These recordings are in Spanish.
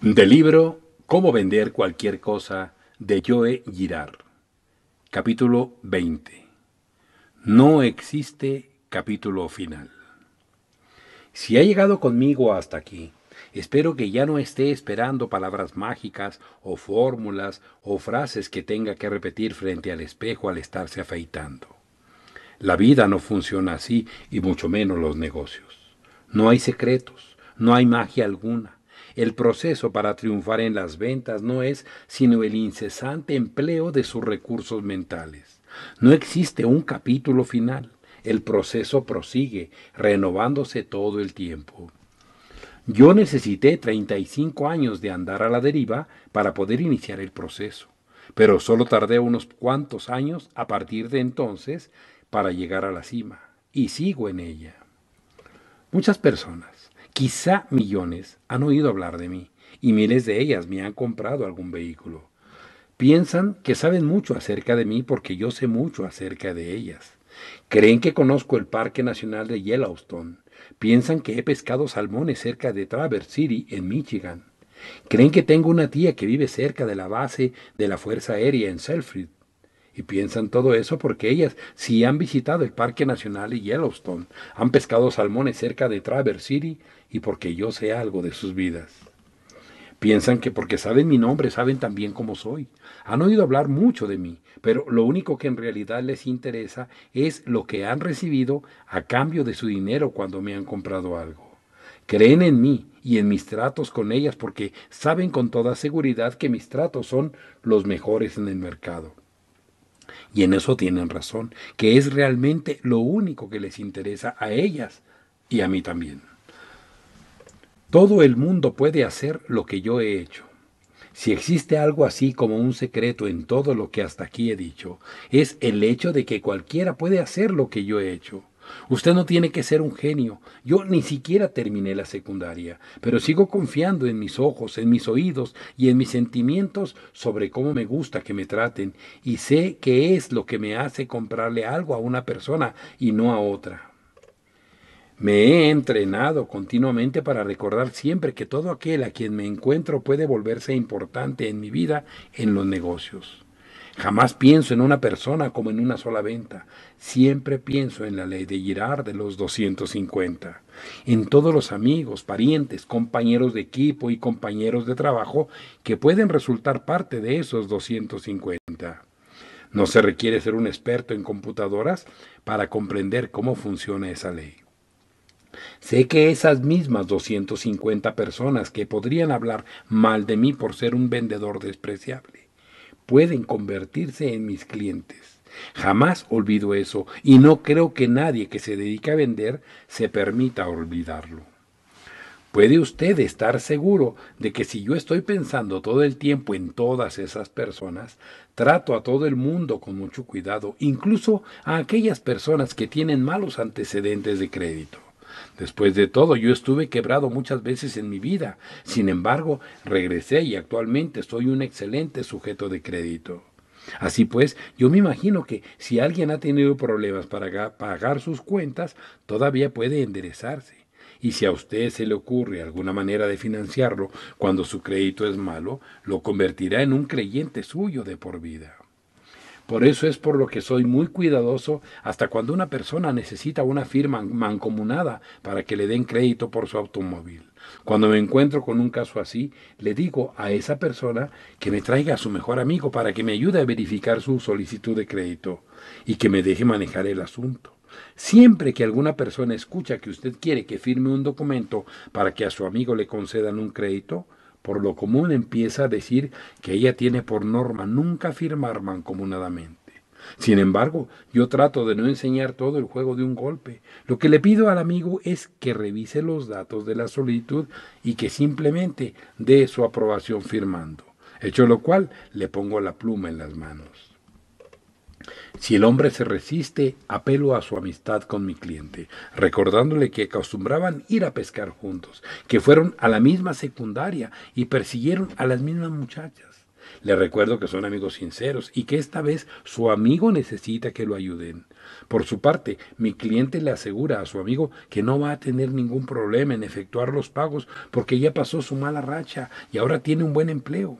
Del libro Cómo vender cualquier cosa de Joe Girard. Capítulo 20. No existe capítulo final. Si ha llegado conmigo hasta aquí, espero que ya no esté esperando palabras mágicas o fórmulas o frases que tenga que repetir frente al espejo al estarse afeitando. La vida no funciona así y mucho menos los negocios. No hay secretos, no hay magia alguna. El proceso para triunfar en las ventas no es sino el incesante empleo de sus recursos mentales. No existe un capítulo final. El proceso prosigue, renovándose todo el tiempo. Yo necesité 35 años de andar a la deriva para poder iniciar el proceso, pero solo tardé unos cuantos años a partir de entonces para llegar a la cima, y sigo en ella. Muchas personas Quizá millones han oído hablar de mí y miles de ellas me han comprado algún vehículo. Piensan que saben mucho acerca de mí porque yo sé mucho acerca de ellas. Creen que conozco el Parque Nacional de Yellowstone. Piensan que he pescado salmones cerca de Traverse City, en Michigan. Creen que tengo una tía que vive cerca de la base de la Fuerza Aérea en Selfridge y piensan todo eso porque ellas sí han visitado el Parque Nacional de Yellowstone, han pescado salmones cerca de Traverse City y porque yo sé algo de sus vidas. Piensan que porque saben mi nombre saben también cómo soy. Han oído hablar mucho de mí, pero lo único que en realidad les interesa es lo que han recibido a cambio de su dinero cuando me han comprado algo. Creen en mí y en mis tratos con ellas porque saben con toda seguridad que mis tratos son los mejores en el mercado. Y en eso tienen razón, que es realmente lo único que les interesa a ellas y a mí también. Todo el mundo puede hacer lo que yo he hecho. Si existe algo así como un secreto en todo lo que hasta aquí he dicho, es el hecho de que cualquiera puede hacer lo que yo he hecho. Usted no tiene que ser un genio. Yo ni siquiera terminé la secundaria, pero sigo confiando en mis ojos, en mis oídos y en mis sentimientos sobre cómo me gusta que me traten y sé qué es lo que me hace comprarle algo a una persona y no a otra. Me he entrenado continuamente para recordar siempre que todo aquel a quien me encuentro puede volverse importante en mi vida en los negocios. Jamás pienso en una persona como en una sola venta. Siempre pienso en la ley de Girard de los 250. En todos los amigos, parientes, compañeros de equipo y compañeros de trabajo que pueden resultar parte de esos 250. No se requiere ser un experto en computadoras para comprender cómo funciona esa ley. Sé que esas mismas 250 personas que podrían hablar mal de mí por ser un vendedor despreciable, pueden convertirse en mis clientes. Jamás olvido eso y no creo que nadie que se dedique a vender se permita olvidarlo. Puede usted estar seguro de que si yo estoy pensando todo el tiempo en todas esas personas, trato a todo el mundo con mucho cuidado, incluso a aquellas personas que tienen malos antecedentes de crédito. Después de todo, yo estuve quebrado muchas veces en mi vida. Sin embargo, regresé y actualmente soy un excelente sujeto de crédito. Así pues, yo me imagino que si alguien ha tenido problemas para pagar sus cuentas, todavía puede enderezarse. Y si a usted se le ocurre alguna manera de financiarlo cuando su crédito es malo, lo convertirá en un creyente suyo de por vida. Por eso es por lo que soy muy cuidadoso hasta cuando una persona necesita una firma mancomunada para que le den crédito por su automóvil. Cuando me encuentro con un caso así, le digo a esa persona que me traiga a su mejor amigo para que me ayude a verificar su solicitud de crédito y que me deje manejar el asunto. Siempre que alguna persona escucha que usted quiere que firme un documento para que a su amigo le concedan un crédito, por lo común empieza a decir que ella tiene por norma nunca firmar mancomunadamente. Sin embargo, yo trato de no enseñar todo el juego de un golpe. Lo que le pido al amigo es que revise los datos de la solicitud y que simplemente dé su aprobación firmando, hecho lo cual le pongo la pluma en las manos. Si el hombre se resiste, apelo a su amistad con mi cliente, recordándole que acostumbraban ir a pescar juntos, que fueron a la misma secundaria y persiguieron a las mismas muchachas. Le recuerdo que son amigos sinceros y que esta vez su amigo necesita que lo ayuden. Por su parte, mi cliente le asegura a su amigo que no va a tener ningún problema en efectuar los pagos porque ya pasó su mala racha y ahora tiene un buen empleo.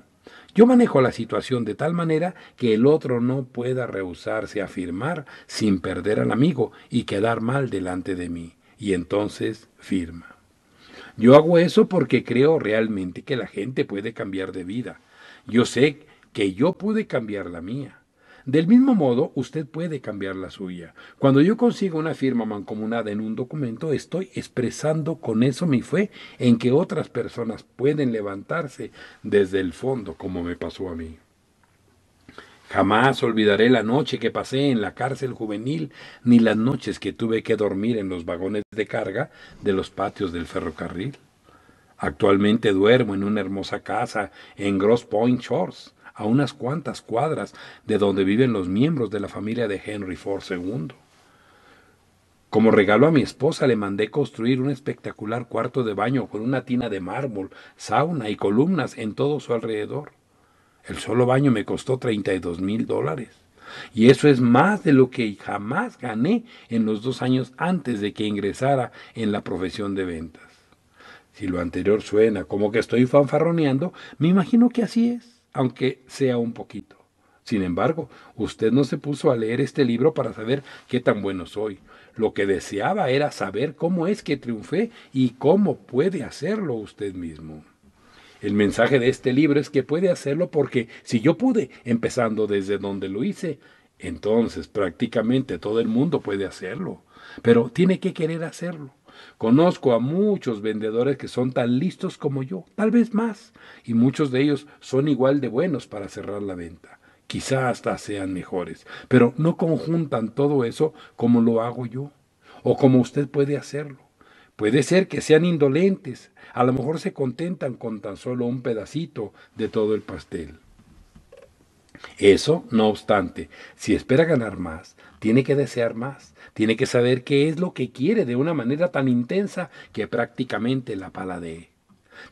Yo manejo la situación de tal manera que el otro no pueda rehusarse a firmar sin perder al amigo y quedar mal delante de mí, y entonces firma. Yo hago eso porque creo realmente que la gente puede cambiar de vida. Yo sé que yo pude cambiar la mía. Del mismo modo, usted puede cambiar la suya. Cuando yo consigo una firma mancomunada en un documento, estoy expresando con eso mi fe en que otras personas pueden levantarse desde el fondo, como me pasó a mí. Jamás olvidaré la noche que pasé en la cárcel juvenil, ni las noches que tuve que dormir en los vagones de carga de los patios del ferrocarril. Actualmente duermo en una hermosa casa en Gross Point Shores, a unas cuantas cuadras de donde viven los miembros de la familia de Henry Ford II. Como regalo a mi esposa le mandé construir un espectacular cuarto de baño con una tina de mármol, sauna y columnas en todo su alrededor. El solo baño me costó 32 mil dólares. Y eso es más de lo que jamás gané en los dos años antes de que ingresara en la profesión de ventas. Si lo anterior suena como que estoy fanfarroneando, me imagino que así es aunque sea un poquito. Sin embargo, usted no se puso a leer este libro para saber qué tan bueno soy. Lo que deseaba era saber cómo es que triunfé y cómo puede hacerlo usted mismo. El mensaje de este libro es que puede hacerlo porque si yo pude, empezando desde donde lo hice, entonces prácticamente todo el mundo puede hacerlo. Pero tiene que querer hacerlo. Conozco a muchos vendedores que son tan listos como yo, tal vez más, y muchos de ellos son igual de buenos para cerrar la venta. Quizá hasta sean mejores, pero no conjuntan todo eso como lo hago yo, o como usted puede hacerlo. Puede ser que sean indolentes, a lo mejor se contentan con tan solo un pedacito de todo el pastel. Eso, no obstante, si espera ganar más, tiene que desear más, tiene que saber qué es lo que quiere de una manera tan intensa que prácticamente la paladee.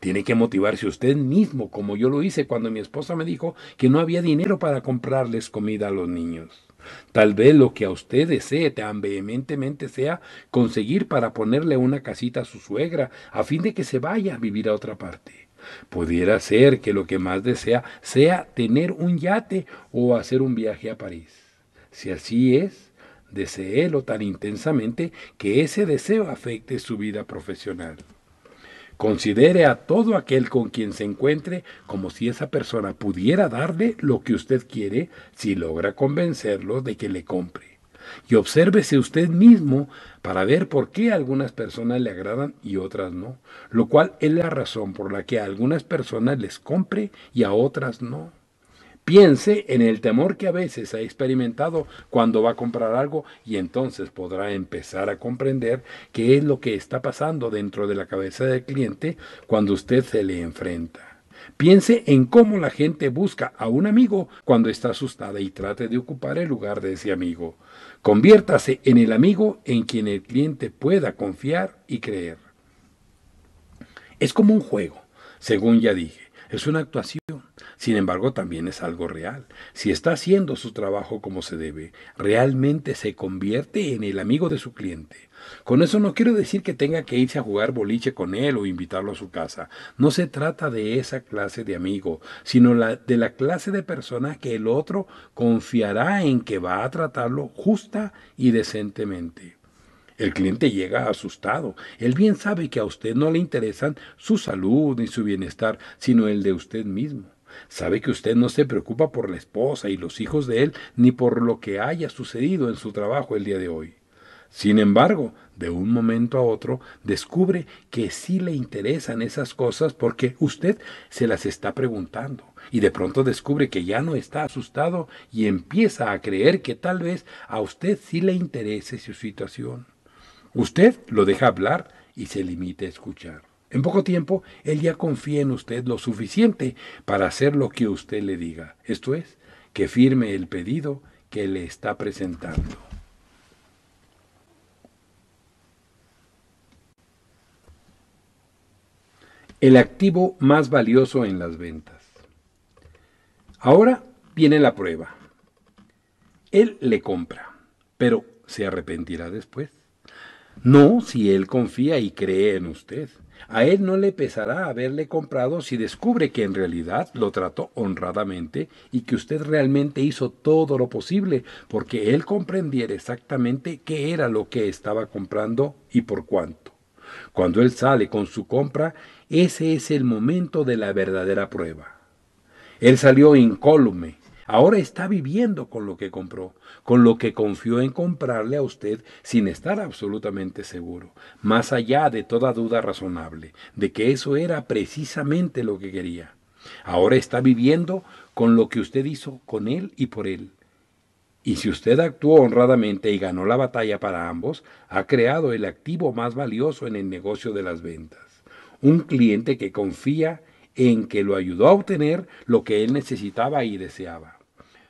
Tiene que motivarse usted mismo, como yo lo hice cuando mi esposa me dijo que no había dinero para comprarles comida a los niños. Tal vez lo que a usted desee tan vehementemente sea conseguir para ponerle una casita a su suegra, a fin de que se vaya a vivir a otra parte. Pudiera ser que lo que más desea sea tener un yate o hacer un viaje a París. Si así es, deseelo tan intensamente que ese deseo afecte su vida profesional. Considere a todo aquel con quien se encuentre como si esa persona pudiera darle lo que usted quiere si logra convencerlo de que le compre. Y obsérvese usted mismo para ver por qué algunas personas le agradan y otras no, lo cual es la razón por la que a algunas personas les compre y a otras no. Piense en el temor que a veces ha experimentado cuando va a comprar algo y entonces podrá empezar a comprender qué es lo que está pasando dentro de la cabeza del cliente cuando usted se le enfrenta. Piense en cómo la gente busca a un amigo cuando está asustada y trate de ocupar el lugar de ese amigo. Conviértase en el amigo en quien el cliente pueda confiar y creer. Es como un juego, según ya dije, es una actuación. Sin embargo, también es algo real. Si está haciendo su trabajo como se debe, realmente se convierte en el amigo de su cliente. Con eso no quiero decir que tenga que irse a jugar boliche con él o invitarlo a su casa. No se trata de esa clase de amigo, sino de la clase de persona que el otro confiará en que va a tratarlo justa y decentemente. El cliente llega asustado. Él bien sabe que a usted no le interesan su salud ni su bienestar, sino el de usted mismo. Sabe que usted no se preocupa por la esposa y los hijos de él, ni por lo que haya sucedido en su trabajo el día de hoy. Sin embargo, de un momento a otro, descubre que sí le interesan esas cosas porque usted se las está preguntando y de pronto descubre que ya no está asustado y empieza a creer que tal vez a usted sí le interese su situación. Usted lo deja hablar y se limita a escuchar. En poco tiempo, Él ya confía en usted lo suficiente para hacer lo que usted le diga, esto es, que firme el pedido que le está presentando. El activo más valioso en las ventas. Ahora viene la prueba. Él le compra, pero ¿se arrepentirá después? No, si él confía y cree en usted. A él no le pesará haberle comprado si descubre que en realidad lo trató honradamente y que usted realmente hizo todo lo posible porque él comprendiera exactamente qué era lo que estaba comprando y por cuánto. Cuando él sale con su compra, ese es el momento de la verdadera prueba. Él salió incólume, Ahora está viviendo con lo que compró, con lo que confió en comprarle a usted sin estar absolutamente seguro, más allá de toda duda razonable, de que eso era precisamente lo que quería. Ahora está viviendo con lo que usted hizo con él y por él. Y si usted actuó honradamente y ganó la batalla para ambos, ha creado el activo más valioso en el negocio de las ventas. Un cliente que confía en en que lo ayudó a obtener lo que él necesitaba y deseaba.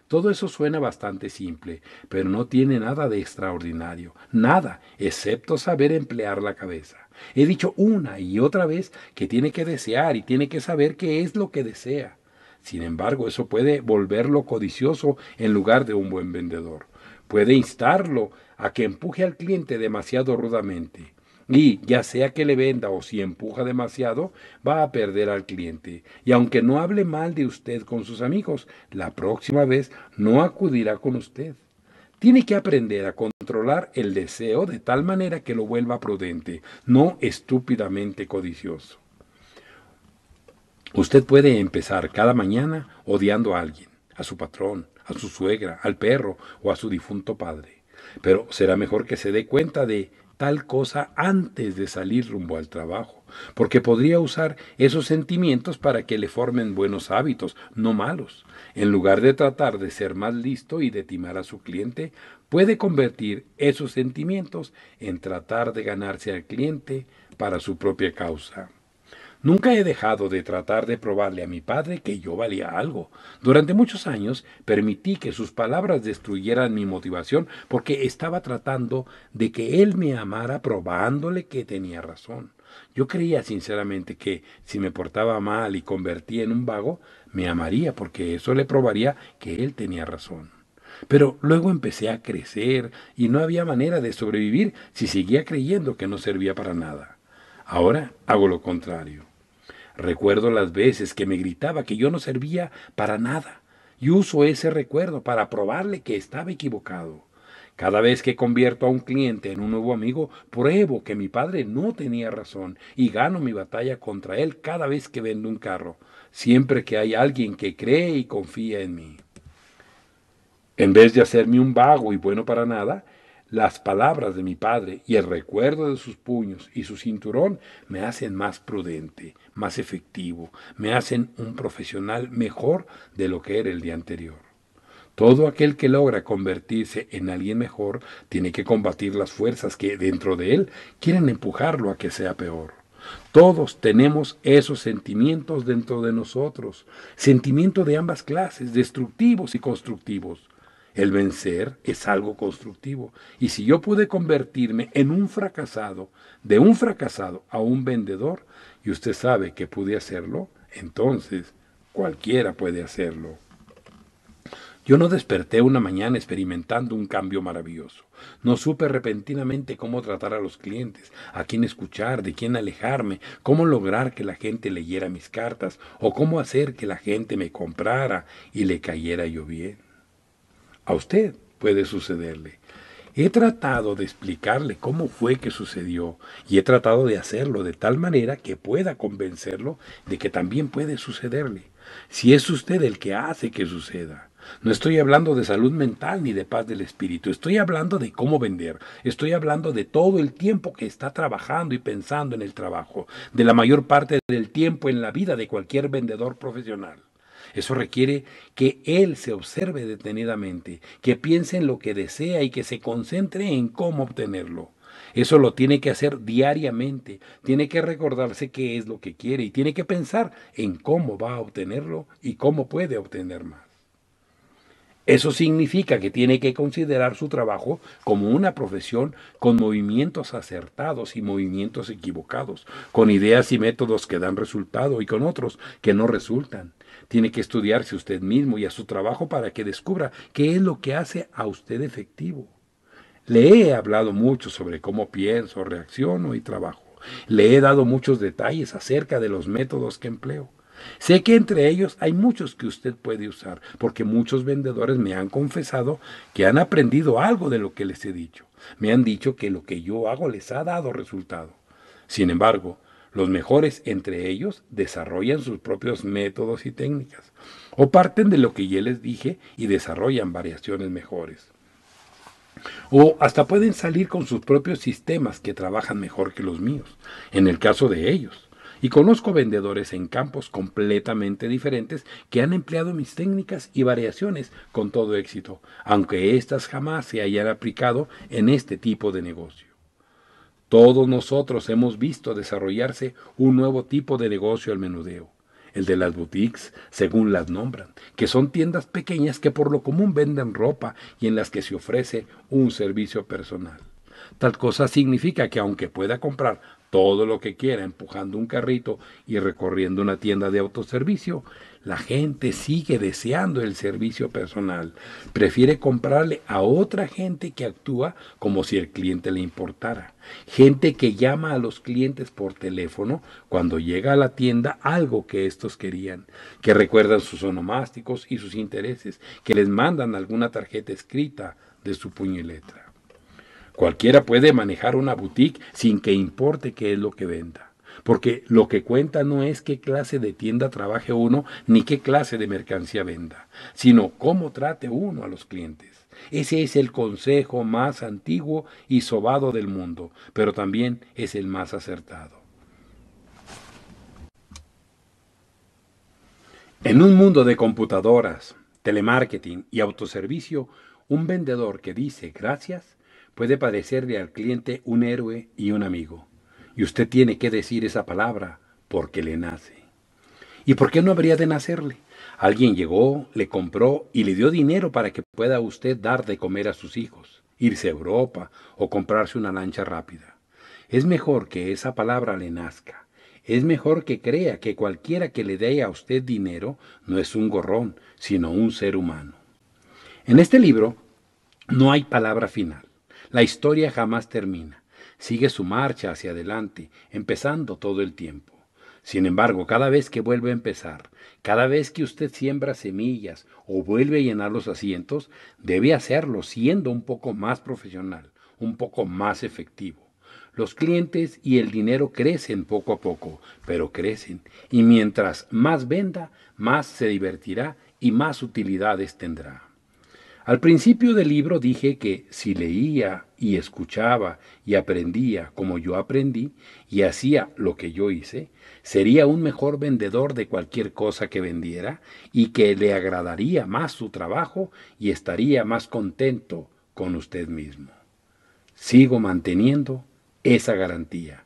Todo eso suena bastante simple, pero no tiene nada de extraordinario, nada, excepto saber emplear la cabeza. He dicho una y otra vez que tiene que desear y tiene que saber qué es lo que desea. Sin embargo, eso puede volverlo codicioso en lugar de un buen vendedor. Puede instarlo a que empuje al cliente demasiado rudamente. Y ya sea que le venda o si empuja demasiado, va a perder al cliente. Y aunque no hable mal de usted con sus amigos, la próxima vez no acudirá con usted. Tiene que aprender a controlar el deseo de tal manera que lo vuelva prudente, no estúpidamente codicioso. Usted puede empezar cada mañana odiando a alguien, a su patrón, a su suegra, al perro o a su difunto padre. Pero será mejor que se dé cuenta de tal cosa antes de salir rumbo al trabajo, porque podría usar esos sentimientos para que le formen buenos hábitos, no malos. En lugar de tratar de ser más listo y de timar a su cliente, puede convertir esos sentimientos en tratar de ganarse al cliente para su propia causa. Nunca he dejado de tratar de probarle a mi padre que yo valía algo. Durante muchos años permití que sus palabras destruyeran mi motivación porque estaba tratando de que él me amara probándole que tenía razón. Yo creía sinceramente que si me portaba mal y convertía en un vago, me amaría porque eso le probaría que él tenía razón. Pero luego empecé a crecer y no había manera de sobrevivir si seguía creyendo que no servía para nada. Ahora hago lo contrario. Recuerdo las veces que me gritaba que yo no servía para nada y uso ese recuerdo para probarle que estaba equivocado. Cada vez que convierto a un cliente en un nuevo amigo, pruebo que mi padre no tenía razón y gano mi batalla contra él cada vez que vendo un carro, siempre que hay alguien que cree y confía en mí. En vez de hacerme un vago y bueno para nada, las palabras de mi padre y el recuerdo de sus puños y su cinturón me hacen más prudente, más efectivo, me hacen un profesional mejor de lo que era el día anterior. Todo aquel que logra convertirse en alguien mejor tiene que combatir las fuerzas que dentro de él quieren empujarlo a que sea peor. Todos tenemos esos sentimientos dentro de nosotros, sentimientos de ambas clases, destructivos y constructivos. El vencer es algo constructivo. Y si yo pude convertirme en un fracasado, de un fracasado a un vendedor, y usted sabe que pude hacerlo, entonces cualquiera puede hacerlo. Yo no desperté una mañana experimentando un cambio maravilloso. No supe repentinamente cómo tratar a los clientes, a quién escuchar, de quién alejarme, cómo lograr que la gente leyera mis cartas o cómo hacer que la gente me comprara y le cayera yo bien. A usted puede sucederle. He tratado de explicarle cómo fue que sucedió y he tratado de hacerlo de tal manera que pueda convencerlo de que también puede sucederle. Si es usted el que hace que suceda. No estoy hablando de salud mental ni de paz del espíritu, estoy hablando de cómo vender, estoy hablando de todo el tiempo que está trabajando y pensando en el trabajo, de la mayor parte del tiempo en la vida de cualquier vendedor profesional. Eso requiere que él se observe detenidamente, que piense en lo que desea y que se concentre en cómo obtenerlo. Eso lo tiene que hacer diariamente, tiene que recordarse qué es lo que quiere y tiene que pensar en cómo va a obtenerlo y cómo puede obtener más. Eso significa que tiene que considerar su trabajo como una profesión con movimientos acertados y movimientos equivocados, con ideas y métodos que dan resultado y con otros que no resultan. Tiene que estudiarse usted mismo y a su trabajo para que descubra qué es lo que hace a usted efectivo. Le he hablado mucho sobre cómo pienso, reacciono y trabajo. Le he dado muchos detalles acerca de los métodos que empleo. Sé que entre ellos hay muchos que usted puede usar, porque muchos vendedores me han confesado que han aprendido algo de lo que les he dicho. Me han dicho que lo que yo hago les ha dado resultado. Sin embargo, los mejores entre ellos desarrollan sus propios métodos y técnicas, o parten de lo que ya les dije y desarrollan variaciones mejores. O hasta pueden salir con sus propios sistemas que trabajan mejor que los míos, en el caso de ellos. Y conozco vendedores en campos completamente diferentes que han empleado mis técnicas y variaciones con todo éxito, aunque éstas jamás se hayan aplicado en este tipo de negocio. Todos nosotros hemos visto desarrollarse un nuevo tipo de negocio al menudeo, el de las boutiques, según las nombran, que son tiendas pequeñas que por lo común venden ropa y en las que se ofrece un servicio personal. Tal cosa significa que aunque pueda comprar todo lo que quiera empujando un carrito y recorriendo una tienda de autoservicio, la gente sigue deseando el servicio personal. Prefiere comprarle a otra gente que actúa como si el cliente le importara. Gente que llama a los clientes por teléfono cuando llega a la tienda algo que estos querían, que recuerdan sus onomásticos y sus intereses, que les mandan alguna tarjeta escrita de su puño y letra. Cualquiera puede manejar una boutique sin que importe qué es lo que venda. Porque lo que cuenta no es qué clase de tienda trabaje uno ni qué clase de mercancía venda, sino cómo trate uno a los clientes. Ese es el consejo más antiguo y sobado del mundo, pero también es el más acertado. En un mundo de computadoras, telemarketing y autoservicio, un vendedor que dice gracias puede parecerle al cliente un héroe y un amigo. Y usted tiene que decir esa palabra porque le nace. ¿Y por qué no habría de nacerle? Alguien llegó, le compró y le dio dinero para que pueda usted dar de comer a sus hijos, irse a Europa o comprarse una lancha rápida. Es mejor que esa palabra le nazca. Es mejor que crea que cualquiera que le dé a usted dinero no es un gorrón, sino un ser humano. En este libro no hay palabra final. La historia jamás termina sigue su marcha hacia adelante, empezando todo el tiempo. Sin embargo, cada vez que vuelve a empezar, cada vez que usted siembra semillas o vuelve a llenar los asientos, debe hacerlo siendo un poco más profesional, un poco más efectivo. Los clientes y el dinero crecen poco a poco, pero crecen, y mientras más venda, más se divertirá y más utilidades tendrá. Al principio del libro dije que si leía y escuchaba y aprendía como yo aprendí y hacía lo que yo hice, sería un mejor vendedor de cualquier cosa que vendiera y que le agradaría más su trabajo y estaría más contento con usted mismo. Sigo manteniendo esa garantía.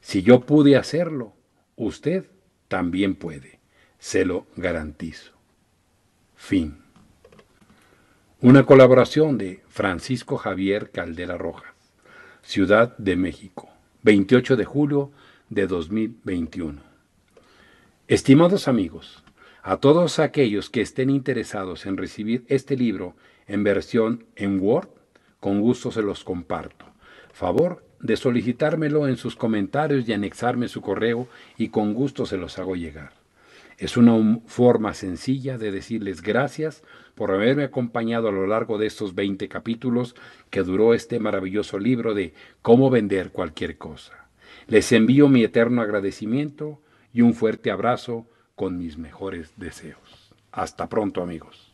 Si yo pude hacerlo, usted también puede. Se lo garantizo. Fin. Una colaboración de Francisco Javier Caldera Rojas, Ciudad de México, 28 de julio de 2021. Estimados amigos, a todos aquellos que estén interesados en recibir este libro en versión en Word, con gusto se los comparto. Favor de solicitármelo en sus comentarios y anexarme su correo y con gusto se los hago llegar. Es una forma sencilla de decirles gracias por haberme acompañado a lo largo de estos 20 capítulos que duró este maravilloso libro de Cómo vender cualquier cosa. Les envío mi eterno agradecimiento y un fuerte abrazo con mis mejores deseos. Hasta pronto amigos.